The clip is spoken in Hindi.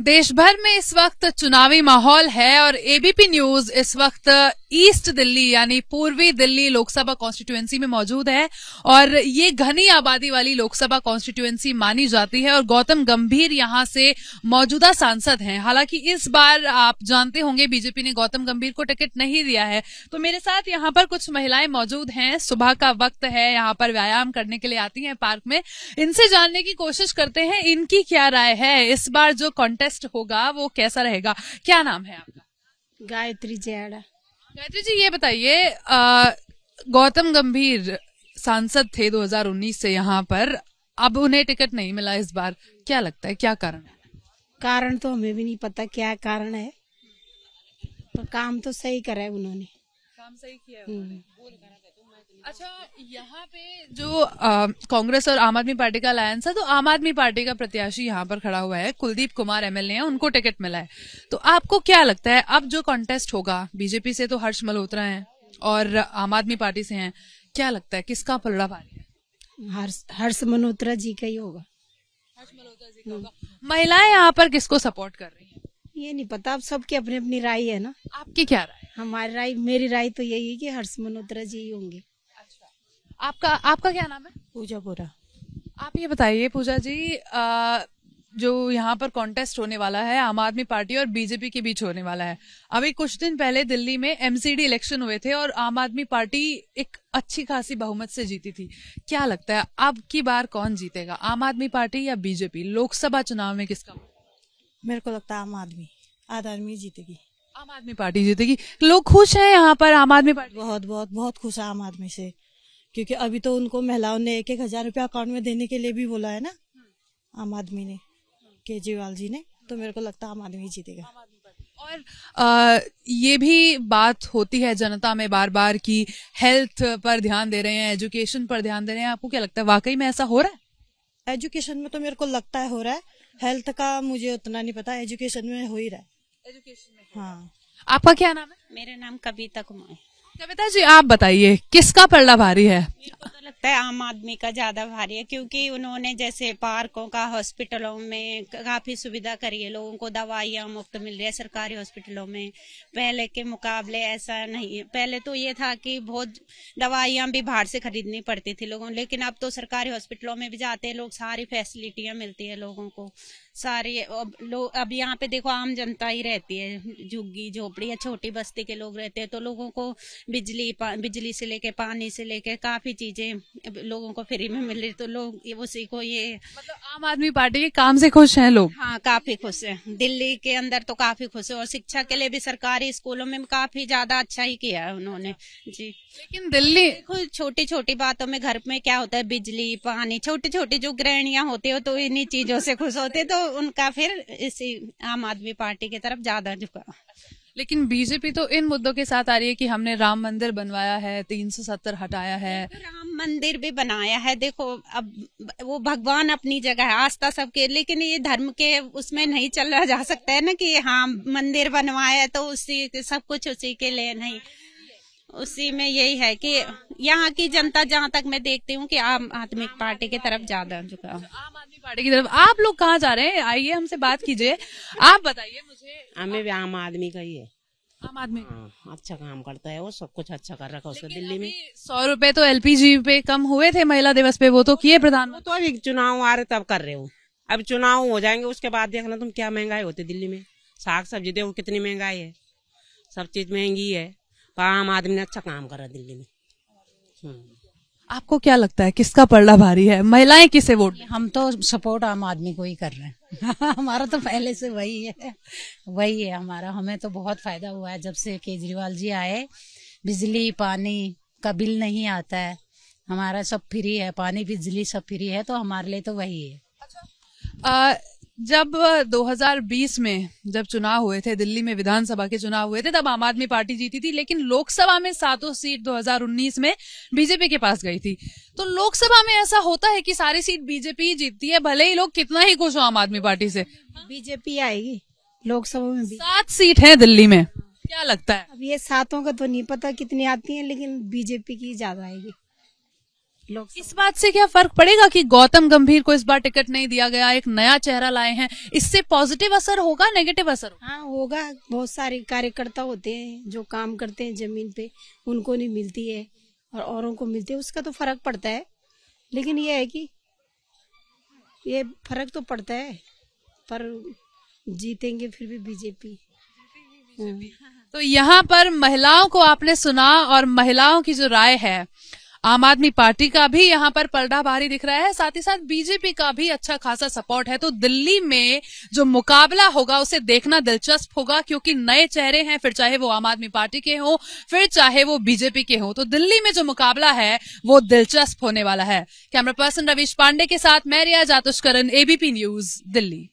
देश भर में इस वक्त चुनावी माहौल है और एबीपी न्यूज इस वक्त ईस्ट दिल्ली यानी पूर्वी दिल्ली लोकसभा कॉन्स्टिट्यूएंसी में मौजूद है और ये घनी आबादी वाली लोकसभा कॉन्स्टिट्यूएंसी मानी जाती है और गौतम गंभीर यहां से मौजूदा सांसद हैं हालांकि इस बार आप जानते होंगे बीजेपी ने गौतम गंभीर को टिकट नहीं दिया है तो मेरे साथ यहां पर कुछ महिलाएं मौजूद हैं सुबह का वक्त है यहां पर व्यायाम करने के लिए आती हैं पार्क में इनसे जानने की कोशिश करते हैं इनकी क्या राय है इस बार जो कॉन्टेक्ट कॉन्टेस्ट होगा वो कैसा रहेगा क्या नाम है आपका गायत्री जयाड़ा गायत्री जी ये बताइए गौतम गंभीर सांसद थे 2019 से यहाँ पर अब उन्हें टिकट नहीं मिला इस बार क्या लगता है क्या कारण है कारण तो हमें भी नहीं पता क्या कारण है पर काम तो सही करा है उन्होंने काम सही किया है हम्म। अच्छा यहाँ पे जो कांग्रेस और आम आदमी पार्टी का अलायंस है तो आम आदमी पार्टी का प्रत्याशी यहाँ पर खड़ा हुआ है कुलदीप कुमार एमएलए है उनको टिकट मिला है तो आपको क्या लगता है अब जो कॉन्टेस्ट होगा बीजेपी से तो हर्ष मल्होत्रा है और आम आदमी पार्टी से है क्या लगता है किसका पलड़ा भारी है हर्ष मल्होत्रा जी का ही होगा हर्ष मल्होत्रा जी का होगा महिलाएं यहाँ पर किसको सपोर्ट कर रही है ये नहीं पता आप सबकी अपनी अपनी राय है ना आपकी क्या राय हमारी राय मेरी राय तो यही है कि हर्ष मल्होत्रा जी ही होंगे आपका आपका क्या नाम है पूजा बोरा आप ये बताइए पूजा जी आ, जो यहाँ पर कॉन्टेस्ट होने वाला है आम आदमी पार्टी और बीजेपी के बीच होने वाला है अभी कुछ दिन पहले दिल्ली में एमसीडी इलेक्शन हुए थे और आम आदमी पार्टी एक अच्छी खासी बहुमत से जीती थी क्या लगता है अब की बार कौन जीतेगा आम आदमी पार्टी या बीजेपी लोकसभा चुनाव में किसका मेरे को लगता है आम आदमी आम आदमी जीतेगी आम आदमी पार्टी जीतेगी लोग खुश हैं यहाँ पर आम आदमी पार्टी बहुत बहुत बहुत खुश है आम आदमी से क्योंकि अभी तो उनको महिलाओं ने एक एक हजार रुपया अकाउंट में देने के लिए भी बोला है ना आम आदमी ने केजरीवाल जी ने तो मेरे को लगता है आम आदमी जीतेगा और आ, ये भी बात होती है जनता में बार बार की हेल्थ पर ध्यान दे रहे हैं एजुकेशन पर ध्यान दे रहे हैं आपको क्या लगता है वाकई में ऐसा हो रहा है एजुकेशन में तो मेरे को लगता है हो रहा है हेल्थ का मुझे उतना नहीं पता एजुकेशन में हो ही रहा है एजुकेशन में हाँ आपका क्या नाम है मेरा नाम कविता कुमार कविता जी आप बताइए किसका पल्ला भारी है लगता है आम आदमी का ज्यादा भारी है क्योंकि उन्होंने जैसे पार्कों का हॉस्पिटलों में काफी सुविधा करी है लोगों को दवाइयाँ मुफ्त मिल रही है सरकारी हॉस्पिटलों में पहले के मुकाबले ऐसा नहीं है पहले तो ये था कि बहुत दवाइयाँ भी बाहर से खरीदनी पड़ती थी लोगों लेकिन अब तो सरकारी हॉस्पिटलों में भी जाते हैं लोग सारी फैसिलिटियाँ मिलती है लोगों को सारी अब लोग अब यहाँ पे देखो आम जनता ही रहती है झुग्गी झोपड़ी या छोटी बस्ती के लोग रहते हैं तो लोगों को बिजली बिजली से लेके पानी से लेके काफी चीजें लोगों को फ्री में मिल रही तो लोग उसी को ये मतलब आम आदमी पार्टी के काम से खुश हैं लोग हाँ काफी खुश हैं दिल्ली के अंदर तो काफी खुश है और शिक्षा के लिए भी सरकारी स्कूलों में काफी ज्यादा अच्छा ही किया है उन्होंने जी लेकिन दिल्ली देखो छोटी छोटी बातों में घर में क्या होता है बिजली पानी छोटी छोटी जो ग्रहणिया होती हो तो इन्हीं चीजों से खुश होते तो उनका फिर इसी आम आदमी पार्टी की तरफ ज्यादा झुका लेकिन बीजेपी तो इन मुद्दों के साथ आ रही है कि हमने राम मंदिर बनवाया है तीन सौ सत्तर हटाया है राम मंदिर भी बनाया है देखो अब वो भगवान अपनी जगह है आस्था सबके लेकिन ये धर्म के उसमें नहीं चला जा सकता है ना कि हाँ मंदिर बनवाया तो उसी सब कुछ उसी के लिए नहीं उसी में यही है कि यहाँ की जनता जहाँ तक मैं देखती हूँ कि आम आदमी पार्टी की तरफ ज्यादा झुकाव आम आदमी पार्टी की तरफ आप लोग कहाँ जा रहे हैं आइए हमसे बात कीजिए आप बताइए मुझे हमें भी आम आदमी का ही है आम आदमी हाँ, अच्छा काम करता है वो सब कुछ अच्छा कर रखा उसका दिल्ली में सौ रूपए तो एलपीजी पे कम हुए थे महिला दिवस पे वो तो किए प्रधान तो अभी चुनाव आ रहे तब कर रहे हो अब चुनाव हो जाएंगे उसके बाद देखना तुम क्या महंगाई होती दिल्ली में साग सब्जी देखो कितनी महंगाई है सब चीज महंगी है आम आदमी ने अच्छा काम करा दिल्ली में हम्म। आपको क्या लगता है किसका पर्दा भारी है महिलाएं किसे वोट हम तो सपोर्ट आम आदमी को ही कर रहे हैं हमारा तो पहले से वही है वही है हमारा हमें तो बहुत फायदा हुआ है जब से केजरीवाल जी आए बिजली पानी का बिल नहीं आता है हमारा सब फ्री है पानी बिजली सब फ्री है तो हमारे लिए तो वही है अच्छा। आ, जब 2020 में जब चुनाव हुए थे दिल्ली में विधानसभा के चुनाव हुए थे तब आम आदमी पार्टी जीती थी लेकिन लोकसभा में सातों सीट 2019 में बीजेपी के पास गई थी तो लोकसभा में ऐसा होता है कि सारी सीट बीजेपी ही जीतती है भले ही लोग कितना ही खुश हो आम आदमी पार्टी से बीजेपी आएगी लोकसभा में सात सीट है दिल्ली में क्या लगता है अब ये सातों का तो नहीं पता कितनी आती है लेकिन बीजेपी की ज्यादा आएगी इस बात से क्या फर्क पड़ेगा कि गौतम गंभीर को इस बार टिकट नहीं दिया गया एक नया चेहरा लाए हैं इससे पॉजिटिव असर होगा नेगेटिव असर होगा? हाँ होगा बहुत सारे कार्यकर्ता होते हैं जो काम करते हैं जमीन पे उनको नहीं मिलती है और औरों को मिलती है उसका तो फर्क पड़ता है लेकिन ये है कि ये फर्क तो पड़ता है पर जीतेंगे फिर भी बीजेपी हाँ। तो यहाँ पर महिलाओं को आपने सुना और महिलाओं की जो राय है आम आदमी पार्टी का भी यहां पर पलड़ा भारी दिख रहा है साथ ही साथ बीजेपी का भी अच्छा खासा सपोर्ट है तो दिल्ली में जो मुकाबला होगा उसे देखना दिलचस्प होगा क्योंकि नए चेहरे हैं फिर चाहे वो आम आदमी पार्टी के हों फिर चाहे वो बीजेपी के हों तो दिल्ली में जो मुकाबला है वो दिलचस्प होने वाला है कैमरा पर्सन रवीश पांडे के साथ मैं रिया जातुष्करण एबीपी न्यूज दिल्ली